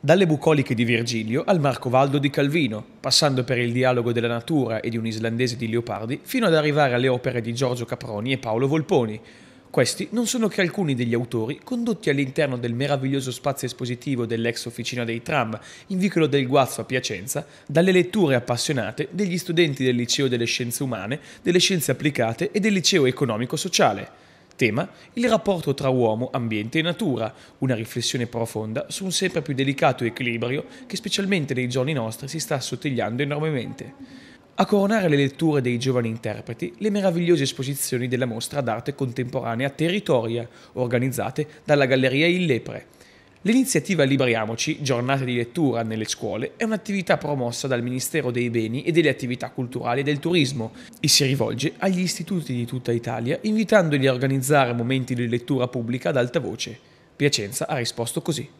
Dalle bucoliche di Virgilio al Marcovaldo di Calvino, passando per il dialogo della natura e di un islandese di Leopardi, fino ad arrivare alle opere di Giorgio Caproni e Paolo Volponi. Questi non sono che alcuni degli autori condotti all'interno del meraviglioso spazio espositivo dell'ex officina dei tram, in vicolo del Guazzo a Piacenza, dalle letture appassionate degli studenti del Liceo delle Scienze Umane, delle Scienze Applicate e del Liceo Economico-Sociale. Tema, il rapporto tra uomo, ambiente e natura, una riflessione profonda su un sempre più delicato equilibrio che specialmente nei giorni nostri si sta assottigliando enormemente. A coronare le letture dei giovani interpreti, le meravigliose esposizioni della mostra d'arte contemporanea Territoria, organizzate dalla Galleria Il Lepre, L'iniziativa Libriamoci, giornate di lettura nelle scuole, è un'attività promossa dal Ministero dei Beni e delle Attività Culturali e del Turismo e si rivolge agli istituti di tutta Italia invitandoli a organizzare momenti di lettura pubblica ad alta voce. Piacenza ha risposto così.